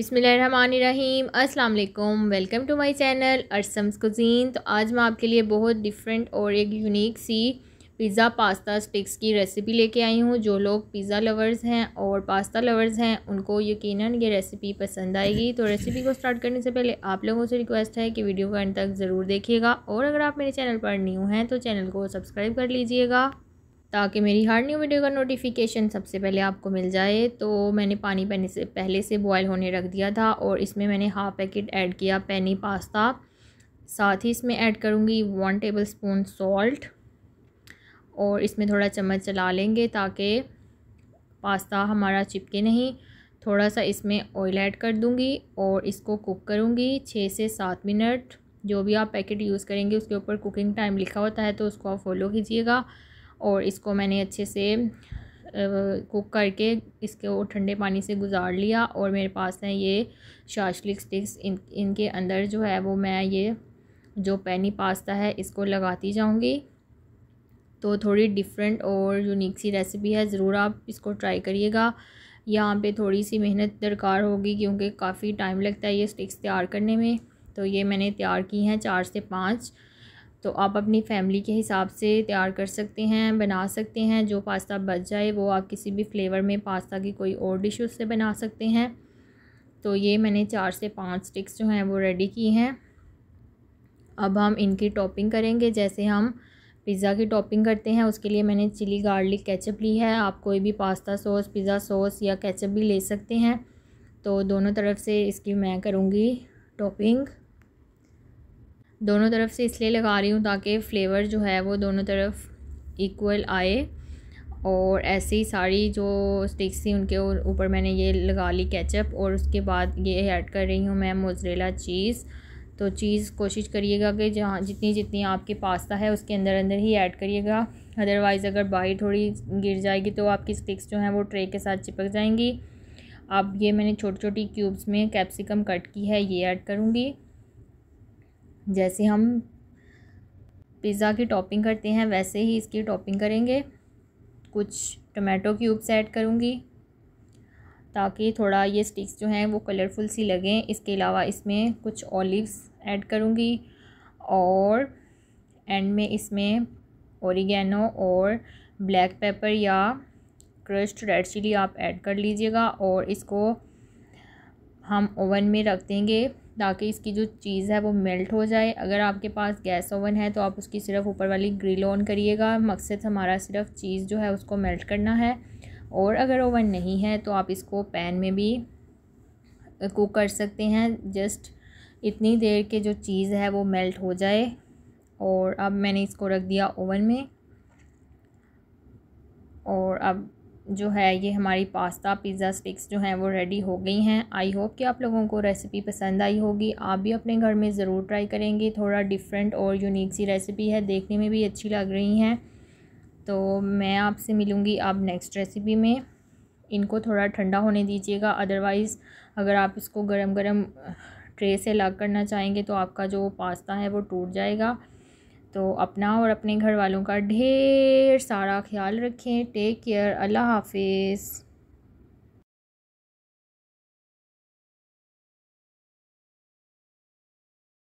बिसमीम अस्सलाम वालेकुम welcome to my channel Arsam's cuisine तो आज मैं आपके लिए बहुत डिफरेंट और एक यूनिक सी पिज़्ज़ा पास्ता स्टिक्स की रेसिपी लेके आई हूँ जो लोग पिज़्ज़ा लवर्स हैं और पास्ता लवर्स हैं उनको यकीनन ये रेसिपी पसंद आएगी तो रेसिपी को स्टार्ट करने से पहले आप लोगों से रिक्वेस्ट है कि वीडियो को अंत तक ज़रूर देखिएगा और अगर आप मेरे चैनल पर न्यू हैं तो चैनल को सब्सक्राइब कर लीजिएगा ताकि मेरी हर न्यू वीडियो का नोटिफिकेशन सबसे पहले आपको मिल जाए तो मैंने पानी पहने से पहले से बॉयल होने रख दिया था और इसमें मैंने हाफ पैकेट ऐड किया पैनी पास्ता साथ ही इसमें ऐड करूँगी वन टेबल स्पून सॉल्ट और इसमें थोड़ा चम्मच चला लेंगे ताकि पास्ता हमारा चिपके नहीं थोड़ा सा इसमें ऑयल ऐड कर दूँगी और इसको कुक करूँगी छः से सात मिनट जो भी आप पैकेट यूज़ करेंगे उसके ऊपर कुकिंग टाइम लिखा होता है तो उसको आप फॉलो कीजिएगा और इसको मैंने अच्छे से कुक करके इसको ठंडे पानी से गुजार लिया और मेरे पास है ये शाशलिक स्टिक्स इन इनके अंदर जो है वो मैं ये जो पैनी पास्ता है इसको लगाती जाऊंगी तो थोड़ी डिफरेंट और यूनिक सी रेसिपी है ज़रूर आप इसको ट्राई करिएगा यहाँ पे थोड़ी सी मेहनत दरकार होगी क्योंकि काफ़ी टाइम लगता है ये स्टिक्स तैयार करने में तो ये मैंने तैयार की हैं चार से पाँच तो आप अपनी फैमिली के हिसाब से तैयार कर सकते हैं बना सकते हैं जो पास्ता बच जाए वो आप किसी भी फ्लेवर में पास्ता की कोई और डिश उससे बना सकते हैं तो ये मैंने चार से पाँच स्टिक्स जो हैं वो रेडी की हैं अब हम इनकी टॉपिंग करेंगे जैसे हम पिज़्ज़ा की टॉपिंग करते हैं उसके लिए मैंने चिली गार्लिक कैचअप ली है आप कोई भी पास्ता सॉस पिज़्ज़ा सॉस या कैचअप भी ले सकते हैं तो दोनों तरफ से इसकी मैं करूँगी टॉपिंग दोनों तरफ से इसलिए लगा रही हूँ ताकि फ़्लेवर जो है वो दोनों तरफ इक्वल आए और ऐसे ही सारी जो स्टिक्स थी उनके ऊपर मैंने ये लगा ली केचप और उसके बाद ये ऐड कर रही हूँ मैं मोजरेला चीज़ तो चीज़ कोशिश करिएगा कि जहाँ जितनी जितनी आपके पास्ता है उसके अंदर अंदर ही ऐड करिएगा अदरवाइज़ अगर बाहर थोड़ी गिर जाएगी तो आपकी स्टिक्स जो हैं वो ट्रे के साथ चिपक जाएंगी अब ये मैंने छोटी छोटी क्यूब्स में कैप्सिकम कट की है ये ऐड करूँगी जैसे हम पिज़्ज़ा की टॉपिंग करते हैं वैसे ही इसकी टॉपिंग करेंगे कुछ टोमेटो क्यूब्स ऐड करूँगी ताकि थोड़ा ये स्टिक्स जो हैं वो कलरफुल सी लगें इसके अलावा इसमें कुछ ऑलिव्स ऐड करूँगी और एंड में इसमें ओरिगेनो और ब्लैक पेपर या क्रश्ड रेड चिली आप ऐड कर लीजिएगा और इसको हम ओवन में रख देंगे ताकि इसकी जो चीज़ है वो मेल्ट हो जाए अगर आपके पास गैस ओवन है तो आप उसकी सिर्फ ऊपर वाली ग्रिल ऑन करिएगा मकसद हमारा सिर्फ चीज़ जो है उसको मेल्ट करना है और अगर ओवन नहीं है तो आप इसको पैन में भी कुक कर सकते हैं जस्ट इतनी देर के जो चीज़ है वो मेल्ट हो जाए और अब मैंने इसको रख दिया ओवन में और अब जो है ये हमारी पास्ता पिज़्ज़ा स्टिक्स जो हैं वो रेडी हो गई हैं आई होप कि आप लोगों को रेसिपी पसंद आई होगी आप भी अपने घर में ज़रूर ट्राई करेंगे थोड़ा डिफरेंट और यूनिक सी रेसिपी है देखने में भी अच्छी लग रही हैं तो मैं आपसे मिलूँगी अब नेक्स्ट रेसिपी में इनको थोड़ा ठंडा होने दीजिएगा अदरवाइज़ अगर आप इसको गर्म गर्म ट्रे से अलग करना चाहेंगे तो आपका जो पास्ता है वो टूट जाएगा तो अपना और अपने घर वालों का ढेर सारा ख्याल रखें टेक केयर अल्लाह हाफिज़